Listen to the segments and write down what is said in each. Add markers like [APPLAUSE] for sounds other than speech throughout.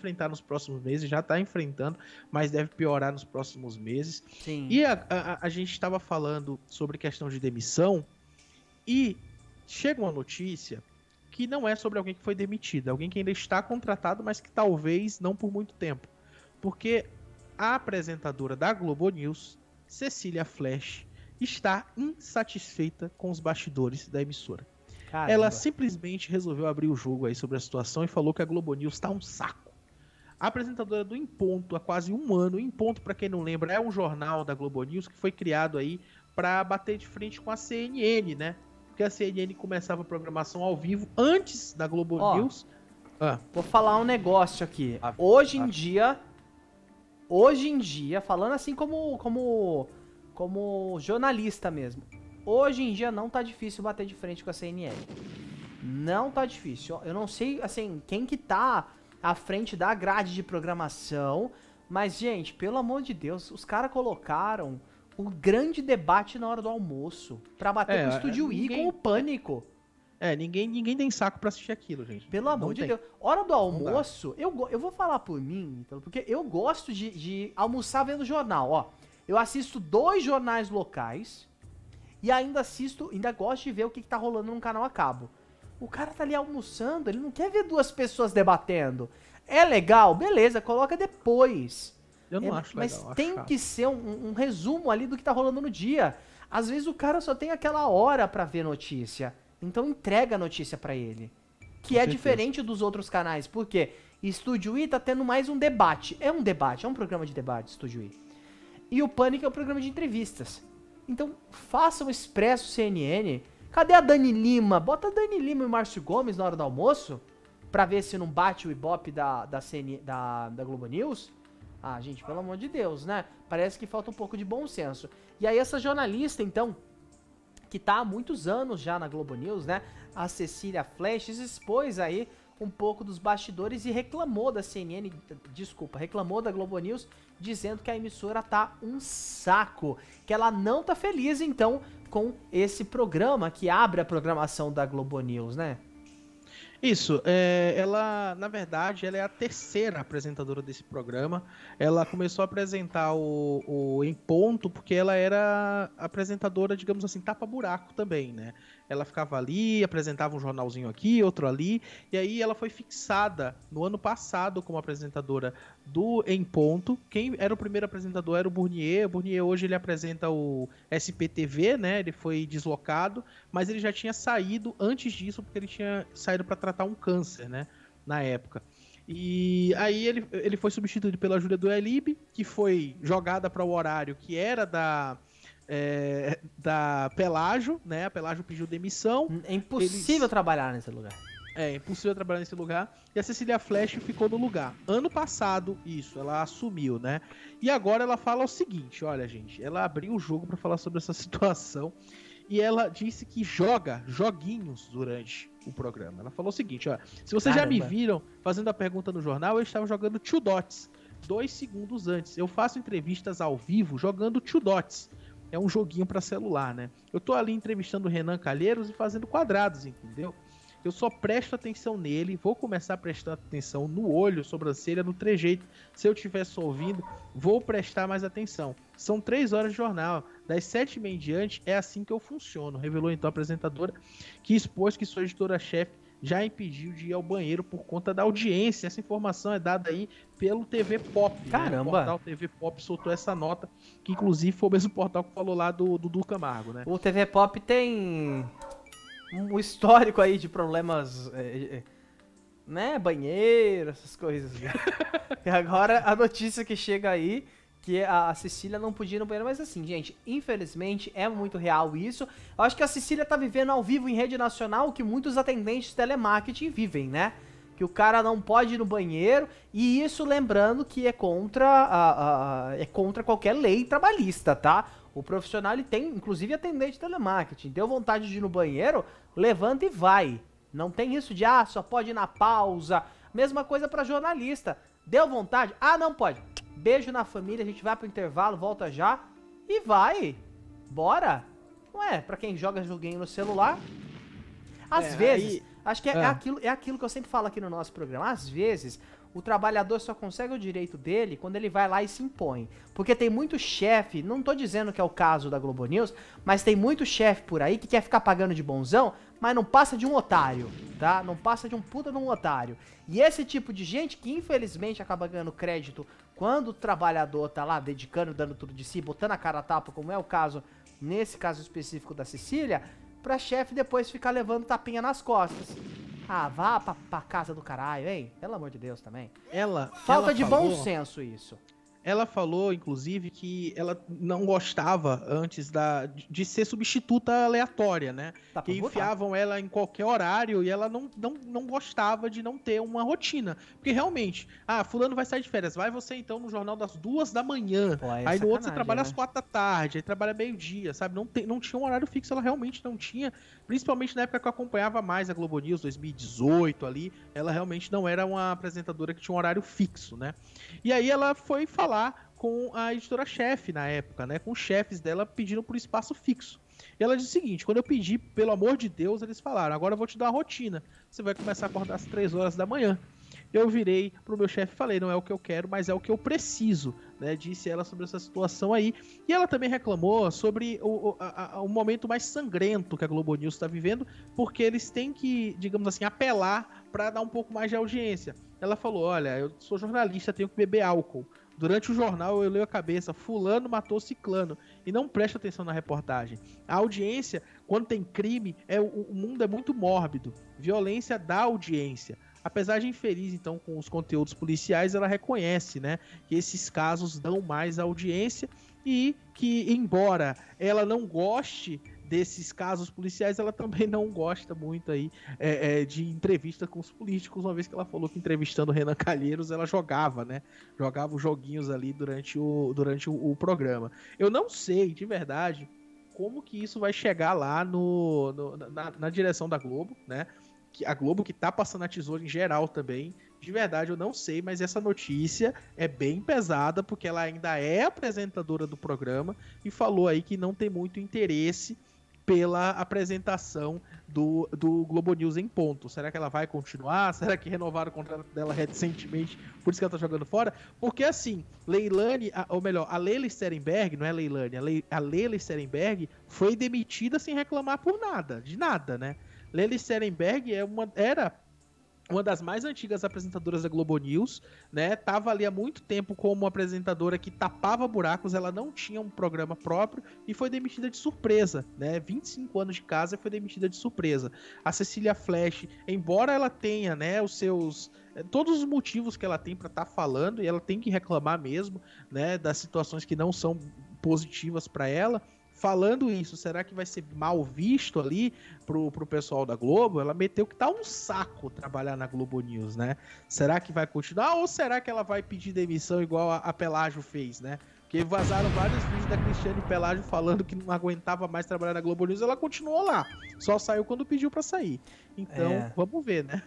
enfrentar nos próximos meses, já está enfrentando, mas deve piorar nos próximos meses. Sim. E a, a, a gente estava falando sobre questão de demissão e chega uma notícia que não é sobre alguém que foi demitido, é alguém que ainda está contratado, mas que talvez não por muito tempo. Porque a apresentadora da Globo News, Cecília Flash, está insatisfeita com os bastidores da emissora. Caramba. Ela simplesmente resolveu abrir o jogo aí sobre a situação e falou que a Globo News está um saco apresentadora do Em Ponto há quase um ano. Em Ponto, para quem não lembra, é um jornal da Globo News que foi criado aí para bater de frente com a CNN, né? Porque a CNN começava a programação ao vivo antes da Globo Ó, News. Ah. Vou falar um negócio aqui. hoje em ah. dia, hoje em dia, falando assim como como como jornalista mesmo. Hoje em dia não tá difícil bater de frente com a CNN. Não tá difícil. Eu não sei assim quem que tá à frente da grade de programação. Mas, gente, pelo amor de Deus, os caras colocaram o um grande debate na hora do almoço pra bater é, com o é, Estúdio ninguém... I, com o Pânico. É, ninguém, ninguém tem saco pra assistir aquilo, gente. Pelo amor Não de tem. Deus. Hora do almoço, eu, eu vou falar por mim, então, porque eu gosto de, de almoçar vendo jornal, ó. Eu assisto dois jornais locais e ainda assisto, ainda gosto de ver o que, que tá rolando num canal a cabo. O cara tá ali almoçando, ele não quer ver duas pessoas debatendo. É legal? Beleza, coloca depois. Eu não é, acho legal. Mas tem que ser um, um, resumo ali do que tá rolando no dia. Às vezes o cara só tem aquela hora para ver notícia. Então entrega a notícia para ele. Que Com é certeza. diferente dos outros canais. Por quê? Estúdio I tá tendo mais um debate. É um debate, é um programa de debate, Estúdio I. E o Pânico é um programa de entrevistas. Então faça um Expresso CNN Cadê a Dani Lima? Bota Dani Lima e Márcio Gomes na hora do almoço pra ver se não bate o Ibope da, da, CN, da, da Globo News. Ah, gente, pelo amor de Deus, né? Parece que falta um pouco de bom senso. E aí essa jornalista, então, que tá há muitos anos já na Globo News, né? A Cecília Fleches expôs aí um pouco dos bastidores e reclamou da CNN, desculpa, reclamou da Globo News, dizendo que a emissora tá um saco, que ela não tá feliz então com esse programa que abre a programação da Globo News, né? Isso, é, ela, na verdade, ela é a terceira apresentadora desse programa. Ela começou a apresentar o, o Em Ponto porque ela era apresentadora, digamos assim, tapa-buraco também, né? Ela ficava ali, apresentava um jornalzinho aqui, outro ali, e aí ela foi fixada no ano passado como apresentadora do Em Ponto. Quem era o primeiro apresentador era o Burnier. O Burnier hoje ele apresenta o SPTV, né? Ele foi deslocado, mas ele já tinha saído antes disso porque ele tinha saído para tratar um câncer, né? Na época. E aí ele, ele foi substituído pela Júlia do Elibe, que foi jogada para o horário que era da é, da Pelágio, né? A Pelágio pediu demissão. Hum, é impossível trabalhar nesse lugar. É, é, impossível trabalhar nesse lugar. E a Cecília Flash ficou no lugar. Ano passado, isso, ela assumiu, né? E agora ela fala o seguinte: olha, gente, ela abriu o jogo para falar sobre essa [LAUGHS] situação. E ela disse que joga joguinhos durante o programa. Ela falou o seguinte: ó, se vocês Caramba. já me viram fazendo a pergunta no jornal, eu estava jogando Two Dots dois segundos antes. Eu faço entrevistas ao vivo jogando Two Dots é um joguinho para celular, né? Eu tô ali entrevistando o Renan Calheiros e fazendo quadrados, entendeu? Eu só presto atenção nele, vou começar a prestar atenção no olho, sobrancelha, no trejeito. Se eu estivesse ouvindo, vou prestar mais atenção. São três horas de jornal. Das sete e meia em diante, é assim que eu funciono, revelou então a apresentadora, que expôs que sua editora-chefe já impediu de ir ao banheiro por conta da audiência. Essa informação é dada aí pelo TV Pop. Né? Caramba! Né? O portal TV Pop soltou essa nota, que inclusive foi o mesmo portal que falou lá do Dudu Camargo, né? O TV Pop tem um histórico aí de problemas, é, é, né? Banheiro, essas coisas. Né? [LAUGHS] e agora a notícia que chega aí que a Cecília não podia ir no banheiro. Mas assim, gente, infelizmente é muito real isso. Eu acho que a Cecília tá vivendo ao vivo em rede nacional o que muitos atendentes de telemarketing vivem, né? Que o cara não pode ir no banheiro, e isso lembrando que é contra, a, a, é contra qualquer lei trabalhista, tá? O profissional ele tem, inclusive, atendente de telemarketing. Deu vontade de ir no banheiro, levanta e vai. Não tem isso de, ah, só pode ir na pausa. Mesma coisa para jornalista. Deu vontade? Ah, não pode Beijo na família, a gente vai pro intervalo, volta já e vai. Bora. Não é, pra quem joga joguinho no celular, às é, vezes, aí... acho que é, é, aquilo, é aquilo que eu sempre falo aqui no nosso programa, às vezes o trabalhador só consegue o direito dele quando ele vai lá e se impõe. Porque tem muito chefe, não tô dizendo que é o caso da Globo News, mas tem muito chefe por aí que quer ficar pagando de bonzão, mas não passa de um otário, tá? Não passa de um puta de um otário. E esse tipo de gente que infelizmente acaba ganhando crédito quando o trabalhador tá lá dedicando, dando tudo de si, botando a cara a tapa, como é o caso nesse caso específico da Cecília, pra chefe depois ficar levando tapinha nas costas. Ah, vá pra, pra casa do caralho, hein? Pelo amor de Deus também. Ela. Falta ela de falou... bom senso isso. Ela falou, inclusive, que ela não gostava antes da, de ser substituta aleatória, né? Tá que enfiavam ela em qualquer horário e ela não, não, não gostava de não ter uma rotina. Porque realmente, ah, fulano vai sair de férias, vai você então no jornal das duas da manhã. Pô, é aí no outro você trabalha né? às quatro da tarde, aí trabalha meio-dia, sabe? Não, te, não tinha um horário fixo, ela realmente não tinha. Principalmente na época que eu acompanhava mais a Globo News 2018 ali, ela realmente não era uma apresentadora que tinha um horário fixo, né? E aí ela foi falar falar com a editora-chefe na época, né? Com os chefes dela pedindo por espaço fixo. E ela disse o seguinte: quando eu pedi, pelo amor de Deus, eles falaram, agora eu vou te dar a rotina. Você vai começar a acordar às 3 horas da manhã. Eu virei pro meu chefe e falei: não é o que eu quero, mas é o que eu preciso. Né? Disse ela sobre essa situação aí. E ela também reclamou sobre o, o, a, o momento mais sangrento que a Globo News está vivendo, porque eles têm que, digamos assim, apelar para dar um pouco mais de audiência. Ela falou: olha, eu sou jornalista, tenho que beber álcool. Durante o jornal eu leio a cabeça, fulano matou ciclano, e não presta atenção na reportagem. A audiência, quando tem crime, é o, o mundo é muito mórbido. Violência dá audiência. Apesar de infeliz, então, com os conteúdos policiais, ela reconhece, né, que esses casos dão mais audiência e que, embora ela não goste desses casos policiais, ela também não gosta muito aí é, é, de entrevista com os políticos, uma vez que ela falou que entrevistando o Renan Calheiros, ela jogava, né? Jogava os joguinhos ali durante o, durante o, o programa. Eu não sei, de verdade, como que isso vai chegar lá no, no na, na direção da Globo, né? que a Globo que tá passando a tesoura em geral também. De verdade, eu não sei, mas essa notícia é bem pesada, porque ela ainda é apresentadora do programa e falou aí que não tem muito interesse pela apresentação do, do Globo News em ponto. Será que ela vai continuar? Será que renovaram o contrato dela recentemente? Por isso que ela tá jogando fora? Porque assim, Leilani, ou melhor, a Leila Sterenberg, não é Leilani, a, Le, a Leila Sterenberg foi demitida sem reclamar por nada, de nada, né? Leila Sterenberg é uma, era uma das mais antigas apresentadoras da Globo News, né? Tava ali há muito tempo como apresentadora que tapava buracos, ela não tinha um programa próprio e foi demitida de surpresa, né? 25 anos de casa e foi demitida de surpresa. A Cecília Flash, embora ela tenha, né, os seus eh, todos os motivos que ela tem para estar tá falando e ela tem que reclamar mesmo, né, das situações que não são positivas para ela, falando isso, será que vai ser mal visto ali pro, pro pessoal da Globo? Ela meteu que tá um saco trabalhar na Globo News, né? Será que vai continuar ou será que ela vai pedir demissão igual a, a Pelágio fez, né? Porque vazaram vários vídeos da Cristiane Pelágio falando que não aguentava mais trabalhar na Globo News, ela continuou lá. Só saiu quando pediu para sair. Então, é. vamos ver, né?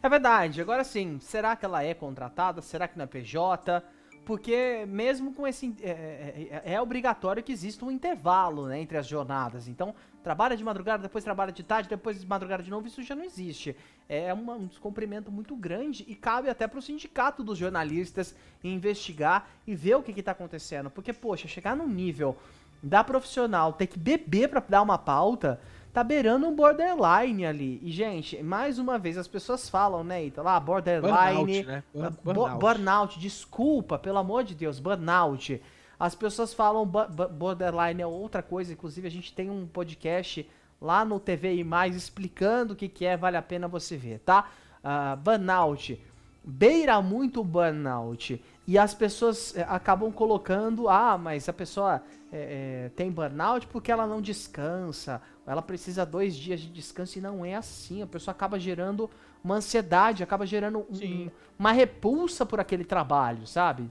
É verdade. Agora sim, será que ela é contratada? Será que na é PJ? Porque mesmo com esse. É é, é, é, é, obrigatório que exista um intervalo né, entre as jornadas. Então, trabalha de madrugada, depois trabalha de tarde, depois de madrugada de novo, isso já não existe. É uma, um descumprimento muito grande e cabe até para o sindicato dos jornalistas investigar e ver o que está acontecendo. Porque, poxa, chegar no nível da profissional ter que beber para dar uma pauta tá beirando um borderline ali. E, gente, mais uma vez, as pessoas falam, né, Ita? Lá, ah, borderline. Burnout, né? Ah, burnout. burnout, desculpa, pelo amor de Deus, burnout. As pessoas falam borderline é outra coisa, inclusive a gente tem um podcast lá no TV e mais explicando o que, que é, vale a pena você ver, tá? Uh, burnout. Beira muito o burnout. E as pessoas eh, acabam colocando, ah, mas a pessoa é, é, tem burnout porque ela não descansa, ela precisa dois dias de descanso e não é assim. A pessoa acaba gerando uma ansiedade, acaba gerando um, uma repulsa por aquele trabalho, sabe?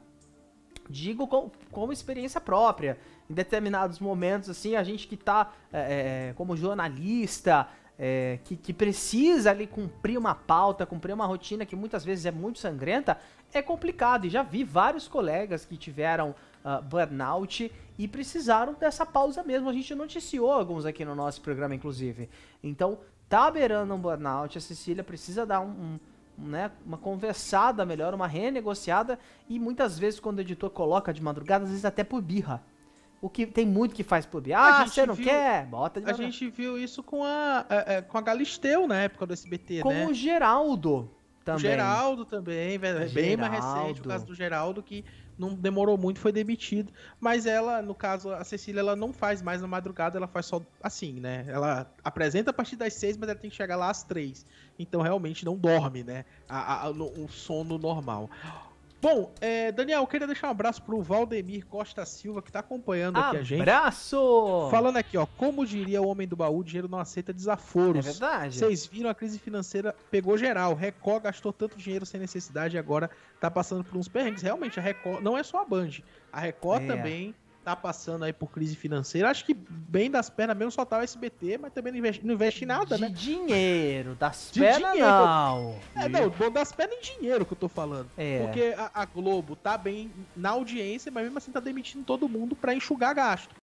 Digo com, com experiência própria. Em determinados momentos, assim, a gente que tá é, é, é como jornalista, é, que, que, precisa ali cumprir uma pauta, cumprir uma rotina que muitas vezes é muito sangrenta, é complicado. E já vi vários colegas que tiveram uh, burnout e precisaram dessa pausa mesmo. A gente noticiou alguns aqui no nosso programa, inclusive. Então, tá beirando um burnout, a Cecília precisa dar um, um, né, uma conversada melhor, uma renegociada, e muitas vezes quando o editor coloca de madrugada, às vezes até por birra o que tem muito que faz clube. Ah, você não viu, quer? Bota de A gente viu isso com a, a, é, é, com a Galisteu na época do SBT, com né? Com o Geraldo também. O Geraldo também, Geraldo. É bem mais recente, o caso do Geraldo que não demorou muito, foi demitido. Mas ela, no caso, a Cecília, ela não faz mais na madrugada, ela faz só assim, né? Ela apresenta a partir das seis, mas ela tem que chegar lá às três. Então realmente não dorme, né? A, a, o sono normal. Bom, é, Daniel, eu queria deixar um abraço pro Valdemir Costa Silva, que tá acompanhando abraço! aqui a gente. Abraço! Falando aqui, ó, como diria o homem do baú, dinheiro não aceita desaforos. É verdade. Vocês viram, a crise financeira pegou geral. Record gastou tanto dinheiro sem necessidade e agora tá passando por uns perrengues. Realmente, a Record, não é só a Band, a Record é. também tá passando aí por crise financeira. Acho que bem das pernas mesmo só tá o SBT, mas também não investe, não investe em nada, de né? dinheiro, das pernas não. É, não, das pernas é em dinheiro que eu tô falando. É. Porque a, a Globo tá bem na audiência, mas mesmo assim tá demitindo todo mundo para enxugar gasto.